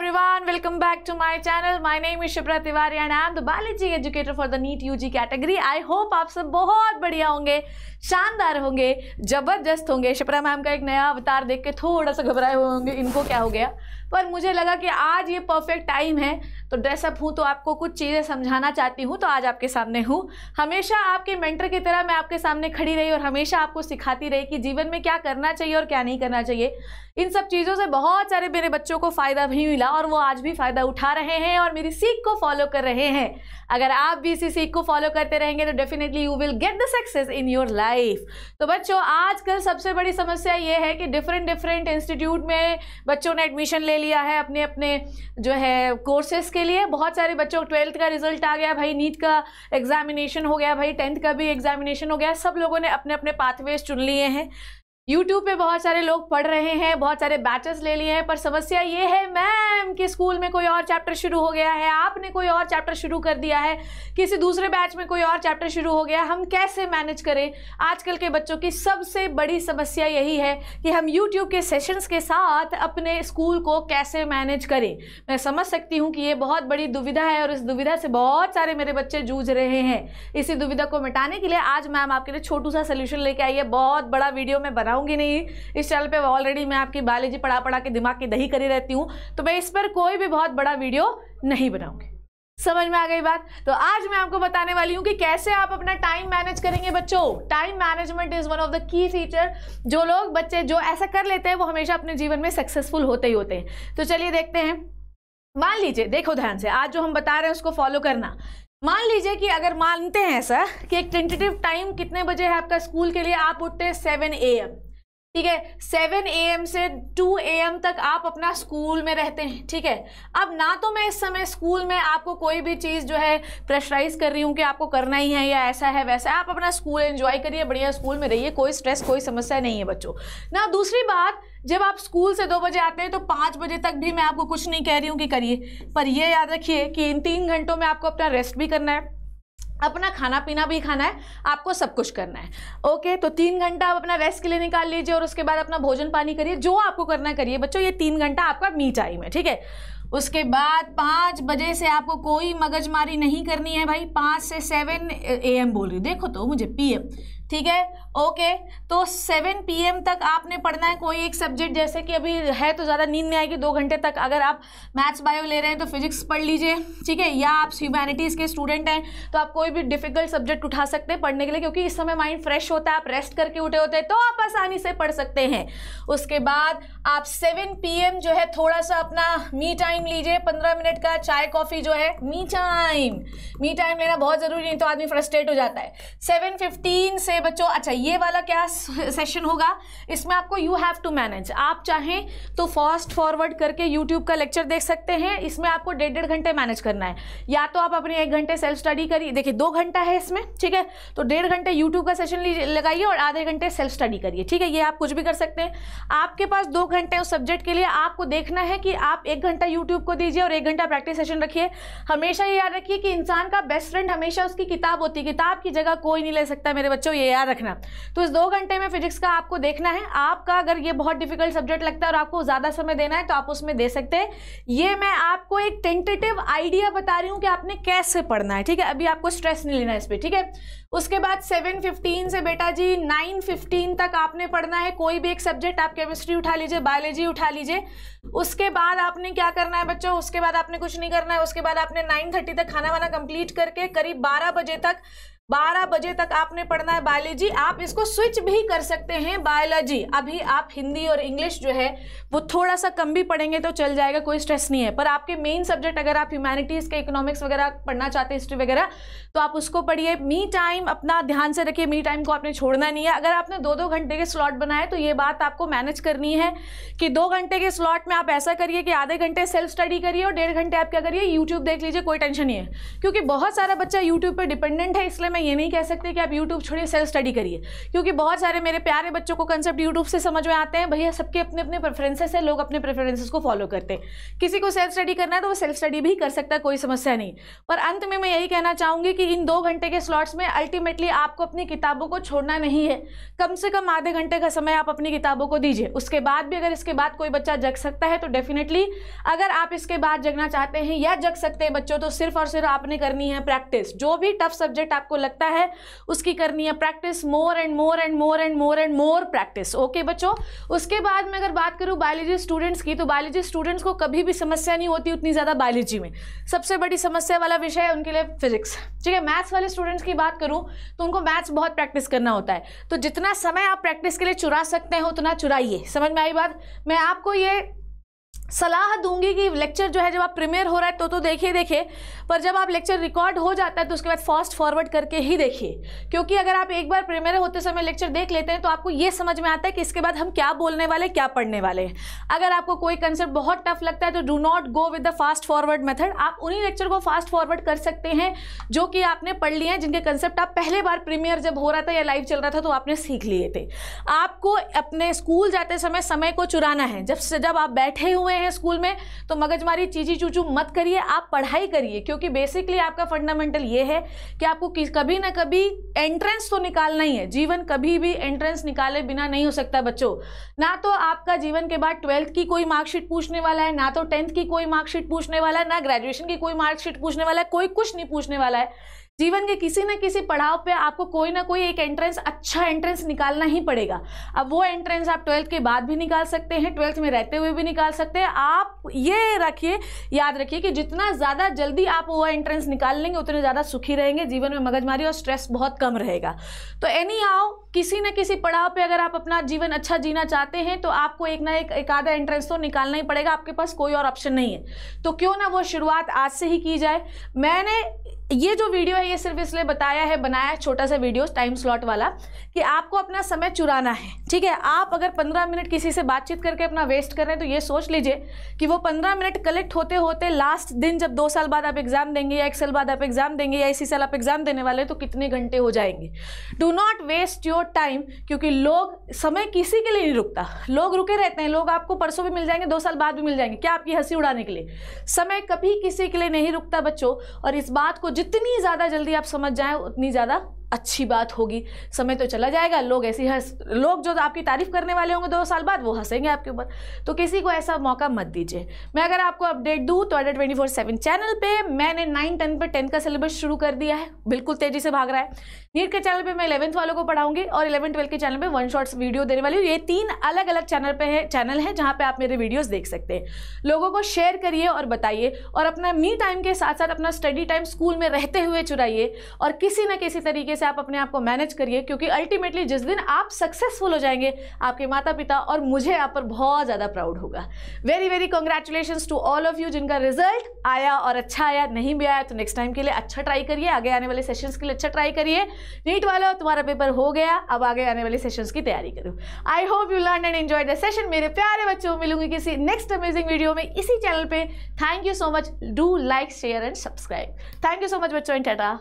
everyone welcome back to my channel my name is Shubhra Tiwari and I am the biology educator for the NEET UG category I hope aap sab bahut badhiya honge शानदार होंगे ज़बरदस्त होंगे Shipra ma'am का एक नया अवतार देख के थोड़ा सा घबराए हुए होंगे इनको क्या हो गया पर मुझे लगा कि आज ये परफेक्ट टाइम है तो ड्रेसअप हूँ तो आपको कुछ चीज़ें समझाना चाहती हूँ तो आज आपके सामने हूँ हमेशा आपके मेंटर की तरह मैं आपके सामने खड़ी रही और हमेशा आपको सिखाती रही कि जीवन में क्या करना चाहिए और क्या नहीं करना चाहिए इन सब चीज़ों से बहुत सारे मेरे बच्चों को फ़ायदा भी मिला और वो आज भी फ़ायदा उठा रहे हैं और मेरी सीख को फॉलो कर रहे हैं अगर आप भी इसी सीख को फॉलो करते रहेंगे तो definitely you will get the success in your life तो बच्चों आजकल सबसे बड़ी समस्या ये है कि डिफरेंट डिफरेंट इंस्टीट्यूट में बच्चों ने एडमिशन ले लिया है अपने अपने जो है कोर्सेज के के लिए बहुत सारे बच्चों ट्वेल्थ का रिजल्ट आ गया भाई नीट का एग्जामिनेशन हो गया भाई टेंथ का भी एग्जामिनेशन हो गया सब लोगों ने अपने अपने पाथवेज चुन लिए हैं यूट्यूब पे बहुत सारे लोग पढ़ रहे हैं बहुत सारे बैचेस ले लिए हैं पर समस्या ये है मैम कि स्कूल में कोई और चैप्टर शुरू हो गया है आपने कोई और चैप्टर शुरू कर दिया है किसी दूसरे बैच में कोई और चैप्टर शुरू हो गया हम कैसे मैनेज करें आजकल के बच्चों की सबसे बड़ी समस्या यही है कि हम यूट्यूब के सेशंस के साथ अपने स्कूल को कैसे मैनेज करें मैं समझ सकती हूँ कि ये बहुत बड़ी दुविधा है और इस दुविधा से बहुत सारे मेरे बच्चे जूझ रहे हैं इसी दुविधा को मिटाने के लिए आज मैम आपके लिए छोटू सा सोल्यूशन लेके आई है बहुत बड़ा वीडियो मैं बनाऊँ पढ़ाऊंगी नहीं इस चैनल पे ऑलरेडी मैं आपकी बायोलॉजी पढ़ा पढ़ा के दिमाग की दही करी रहती हूँ तो मैं इस पर कोई भी बहुत बड़ा वीडियो नहीं बनाऊंगी समझ में आ गई बात तो आज मैं आपको बताने वाली हूँ कि कैसे आप अपना टाइम मैनेज करेंगे बच्चों time management is one of the key feature जो लोग बच्चे जो ऐसा कर लेते हैं वो हमेशा अपने जीवन में सक्सेसफुल होते ही होते हैं तो चलिए देखते हैं मान लीजिए देखो ध्यान से आज जो हम बता रहे हैं उसको फॉलो करना मान लीजिए कि अगर मानते हैं ऐसा कि एक टेंटेटिव टाइम कितने बजे है आपका स्कूल के लिए आप उठते हैं सेवन ए एम ठीक है सेवन ए एम से टू ए एम तक आप अपना स्कूल में रहते हैं ठीक है अब ना तो मैं इस समय स्कूल में आपको कोई भी चीज़ जो है प्रेशराइज कर रही हूँ कि आपको करना ही है या ऐसा है वैसा है आप अपना स्कूल एंजॉय करिए बढ़िया स्कूल में रहिए कोई स्ट्रेस कोई समस्या नहीं है बच्चों ना दूसरी बात जब आप स्कूल से दो बजे आते हैं तो पाँच बजे तक भी मैं आपको कुछ नहीं कह रही हूँ कि करिए पर यह याद रखिए कि इन तीन घंटों में आपको अपना रेस्ट भी करना है अपना खाना पीना भी खाना है आपको सब कुछ करना है ओके तो तीन घंटा आप अपना रेस्ट के लिए निकाल लीजिए और उसके बाद अपना भोजन पानी करिए जो आपको करना करिए बच्चों ये तीन घंटा आपका मी टाइम है ठीक है उसके बाद पाँच बजे से आपको कोई मगजमारी नहीं करनी है भाई पाँच से सेवन ए एम बोल रही हूँ देखो तो मुझे पी एम ठीक है ओके तो सेवन पी एम तक आपने पढ़ना है कोई एक सब्जेक्ट जैसे कि अभी है तो ज़्यादा नींद नहीं आएगी दो घंटे तक अगर आप मैथ्स बायो ले रहे हैं तो फिजिक्स पढ़ लीजिए ठीक है या आप ह्यूमैनिटीज़ के स्टूडेंट हैं तो आप कोई भी डिफिकल्ट सब्जेक्ट उठा सकते हैं पढ़ने के लिए क्योंकि इस समय माइंड फ्रेश होता है आप रेस्ट करके उठे होते हैं तो आप आसानी से पढ़ सकते हैं उसके बाद आप सेवन पी एम जो है थोड़ा सा अपना मी टाइम टाइम लीजिए पंद्रह मिनट का चाय कॉफ़ी जो है मी टाइम मी टाइम लेना बहुत ज़रूरी नहीं तो आदमी फ्रस्ट्रेट हो जाता है सेवन फिफ्टीन से बच्चों अच्छा ये वाला क्या सेशन होगा इसमें आपको यू हैव टू मैनेज आप चाहें तो फास्ट फॉरवर्ड करके यूट्यूब का लेक्चर देख सकते हैं इसमें आपको डेढ़ डेढ़ घंटे मैनेज करना है या तो आप अपने एक घंटे सेल्फ स्टडी करिए देखिए दो घंटा है इसमें ठीक है तो डेढ़ घंटे यूट्यूब का सेशन लगाइए और आधे घंटे सेल्फ स्टडी करिए ठीक है ये आप कुछ भी कर सकते हैं आपके पास दो घंटे उस सब्जेक्ट के लिए आपको देखना है कि आप एक घंटा यूट्यूब यूट्यूब को दीजिए और एक घंटा प्रैक्टिस सेशन रखिए हमेशा ये याद रखिए कि इंसान का बेस्ट फ्रेंड हमेशा उसकी किताब होती है किताब की जगह कोई नहीं ले सकता मेरे बच्चों ये याद रखना तो इस दो घंटे में फिजिक्स का आपको देखना है आपका अगर ये बहुत डिफिकल्ट सब्जेक्ट लगता है और आपको ज़्यादा समय देना है तो आप उसमें दे सकते हैं ये मैं आपको एक टेंटेटिव आइडिया बता रही हूँ कि आपने कैसे पढ़ना है ठीक है अभी आपको स्ट्रेस नहीं लेना है इस पर ठीक है उसके बाद सेवन फिफ्टीन से बेटा जी नाइन फिफ्टीन तक आपने पढ़ना है कोई भी एक सब्जेक्ट आप केमिस्ट्री उठा लीजिए बायोलॉजी उठा लीजिए उसके बाद आपने क्या करना है बच्चों उसके बाद आपने कुछ नहीं करना है उसके बाद आपने नाइन थर्टी तक खाना वाना कंप्लीट करके करीब बारह बजे तक बारह बजे तक आपने पढ़ना है बायोलॉजी आप इसको स्विच भी कर सकते हैं बायोलॉजी अभी आप हिंदी और इंग्लिश जो है वो थोड़ा सा कम भी पढ़ेंगे तो चल जाएगा कोई स्ट्रेस नहीं है पर आपके मेन सब्जेक्ट अगर आप ह्यूमैनिटीज़ के इकोनॉमिक्स वगैरह पढ़ना चाहते हैं हिस्ट्री वगैरह तो आप उसको पढ़िए मी टाइम अपना ध्यान से रखिए मी टाइम को आपने छोड़ना नहीं है अगर आपने दो दो घंटे के स्लॉट बनाए तो ये बात आपको मैनेज करनी है कि दो घंटे के स्लॉट में आप ऐसा करिए कि आधे घंटे सेल्फ स्टडी करिए और डेढ़ घंटे आप क्या करिए यूट्यूब देख लीजिए कोई टेंशन नहीं है क्योंकि बहुत सारा बच्चा यूट्यूब पर डिपेंडेंट है इसलिए मैं मैं ये नहीं कह सकती कि आप YouTube छोड़िए सेल्फ स्टडी करिए क्योंकि बहुत सारे मेरे प्यारे बच्चों को कंसेप्ट YouTube से समझ में आते हैं भैया सबके अपने अपने प्रेफरेंसेस हैं लोग अपने प्रेफरेंसेस को फॉलो करते हैं किसी को सेल्फ स्टडी करना है तो वो सेल्फ स्टडी भी कर सकता है कोई समस्या नहीं पर अंत में मैं यही कहना चाहूँगी कि इन दो घंटे के स्लॉट्स में अल्टीमेटली आपको अपनी किताबों को छोड़ना नहीं है कम से कम आधे घंटे का समय आप अपनी किताबों को दीजिए उसके बाद भी अगर इसके बाद कोई बच्चा जग सकता है तो डेफिनेटली अगर आप इसके बाद जगना चाहते हैं या जग सकते हैं बच्चों तो सिर्फ और सिर्फ आपने करनी है प्रैक्टिस जो भी टफ सब्जेक्ट आपको लग लगता है उसकी करनी है practice more and more and more and more and more practice okay बच्चों उसके बाद मैं अगर बात करूँ बायोलॉजी स्टूडेंट्स की तो बायोलॉजी स्टूडेंट्स को कभी भी समस्या नहीं होती उतनी ज़्यादा बायोलॉजी में सबसे बड़ी समस्या वाला विषय है उनके लिए फिजिक्स ठीक है मैथ्स वाले स्टूडेंट्स की बात करूँ तो उनको मैथ्स बहुत प्रैक्टिस करना होता है तो जितना समय आप प्रैक्टिस के लिए चुरा सकते हैं उतना चुराइए समझ में आई बात मैं आपको ये सलाह दूंगी कि लेक्चर जो है जब आप प्रीमियर हो रहा है तो तो देखिए देखिए पर जब आप लेक्चर रिकॉर्ड हो जाता है तो उसके बाद फास्ट फॉरवर्ड करके ही देखिए क्योंकि अगर आप एक बार प्रीमियर होते समय लेक्चर देख लेते हैं तो आपको ये समझ में आता है कि इसके बाद हम क्या बोलने वाले क्या पढ़ने वाले हैं अगर आपको कोई कंसेप्ट बहुत टफ लगता है तो do not go with the fast forward method आप उन्हीं लेक्चर को फास्ट फॉरवर्ड कर सकते हैं जो कि आपने पढ़ लिए हैं जिनके कंसेप्ट आप पहले बार प्रीमियर जब हो रहा था या लाइव चल रहा था तो आपने सीख लिए थे आपको अपने स्कूल जाते समय समय को चुराना है जब जब आप बैठे हुए हैं स्कूल में तो मगजमारी चीजी चूचू मत करिए आप पढ़ाई करिए क्योंकि बेसिकली आपका फंडामेंटल ये है कि आपको कभी ना कभी एंट्रेंस तो निकालना ही है जीवन कभी भी एंट्रेंस निकाले बिना नहीं हो सकता बच्चों ना तो आपका जीवन के बाद ट्वेल्थ की कोई मार्कशीट पूछने वाला है ना तो टेंथ की कोई मार्कशीट पूछने वाला है ना ग्रेजुएशन की कोई मार्कशीट पूछने वाला है कोई कुछ नहीं पूछने वाला है जीवन के किसी ना किसी पड़ाव पे आपको कोई ना कोई एक एंट्रेंस अच्छा एंट्रेंस निकालना ही पड़ेगा अब वो एंट्रेंस आप ट्वेल्थ के बाद भी निकाल सकते हैं ट्वेल्थ में रहते हुए भी निकाल सकते हैं आप ये रखिए याद रखिए कि जितना ज़्यादा जल्दी आप वो एंट्रेंस निकाल लेंगे उतने ज़्यादा सुखी रहेंगे जीवन में मगजमारी और स्ट्रेस बहुत कम रहेगा तो एनी हाउ किसी न किसी पड़ाव पर अगर आप अपना जीवन अच्छा जीना चाहते हैं तो आपको एक ना एक आधा एंट्रेंस तो निकालना ही पड़ेगा आपके पास कोई और ऑप्शन नहीं है तो क्यों ना वो शुरुआत आज से ही की जाए मैंने ये जो वीडियो है ये सिर्फ इसलिए बताया है बनाया है छोटा सा वीडियो टाइम स्लॉट वाला कि आपको अपना समय चुराना है ठीक है आप अगर पंद्रह मिनट किसी से बातचीत करके अपना वेस्ट कर रहे हैं तो ये सोच लीजिए कि वो पंद्रह मिनट कलेक्ट होते होते लास्ट दिन जब दो साल बाद आप एग्ज़ाम देंगे या एक साल बाद आप एग्ज़ाम देंगे या इसी साल आप एग्ज़ाम देने वाले तो कितने घंटे हो जाएंगे do not waste your time क्योंकि लोग समय किसी के लिए नहीं रुकता लोग रुके रहते हैं लोग आपको परसों भी मिल जाएंगे दो साल बाद भी मिल जाएंगे क्या आपकी हंसी उड़ाने के लिए समय कभी किसी के लिए नहीं रुकता बच्चों और इस बात को जितनी ज़्यादा जल्दी आप समझ जाएं उतनी ज़्यादा अच्छी बात होगी समय तो चला जाएगा लोग ऐसी हंस लोग जो तो आपकी तारीफ़ करने वाले होंगे दो साल बाद वो हंसेंगे आपके ऊपर तो किसी को ऐसा मौका मत दीजिए मैं अगर आपको अपडेट दूँ तो Adda twenty four seven channel पर मैंने नाइन टेन पर टेन का सिलेबस शुरू कर दिया है बिल्कुल तेज़ी से भाग रहा है नीट के चैनल पर मैं इलेवंथ वालों को पढ़ाऊंगी और इलेवन ट्वेल्थ के चैनल पर वन शॉर्ट्स वीडियो देने वाली हूँ ये तीन अलग अलग चैनल पर है चैनल है जहाँ पर आप मेरे वीडियोज़ देख सकते हैं लोगों को शेयर करिए और बताइए और अपना मी टाइम के साथ साथ अपना स्टडी टाइम स्कूल में रहते हुए चुराइए और किसी न किसी तरीके से आप अपने आप को मैनेज करिए क्योंकि अल्टीमेटली जिस दिन आप सक्सेसफुल हो जाएंगे आपके माता पिता और मुझे आप पर बहुत ज़्यादा प्राउड होगा very very congratulation to all of you जिनका रिजल्ट आया और अच्छा आया नहीं भी आया तो नेक्स्ट टाइम के लिए अच्छा ट्राई करिए आगे आने वाले सेशंस के लिए अच्छा ट्राई करिए नीट वाला तुम्हारा पेपर हो गया अब आगे आने वाले सेशंस की तैयारी करो I hope you learn and enjoy the session मेरे प्यारे बच्चों मिलूंगी किसी नेक्स्ट अमेजिंग वीडियो में इसी चैनल पे thank you so much do like share and subscribe thank you so much बच्चों इन टाटा